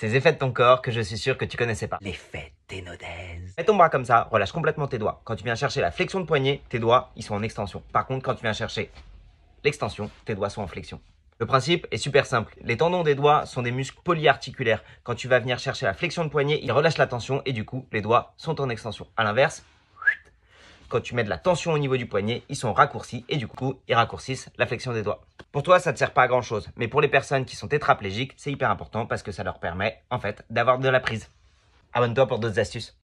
ces effets de ton corps que je suis sûr que tu connaissais pas. L'effet ténodèse. Mets ton bras comme ça, relâche complètement tes doigts. Quand tu viens chercher la flexion de poignet, tes doigts, ils sont en extension. Par contre, quand tu viens chercher l'extension, tes doigts sont en flexion. Le principe est super simple. Les tendons des doigts sont des muscles polyarticulaires. Quand tu vas venir chercher la flexion de poignet, ils relâchent la tension et du coup, les doigts sont en extension. À l'inverse, quand tu mets de la tension au niveau du poignet, ils sont raccourcis et du coup, ils raccourcissent la flexion des doigts. Pour toi, ça ne sert pas à grand chose, mais pour les personnes qui sont tétraplégiques, c'est hyper important parce que ça leur permet en fait d'avoir de la prise. Abonne-toi pour d'autres astuces.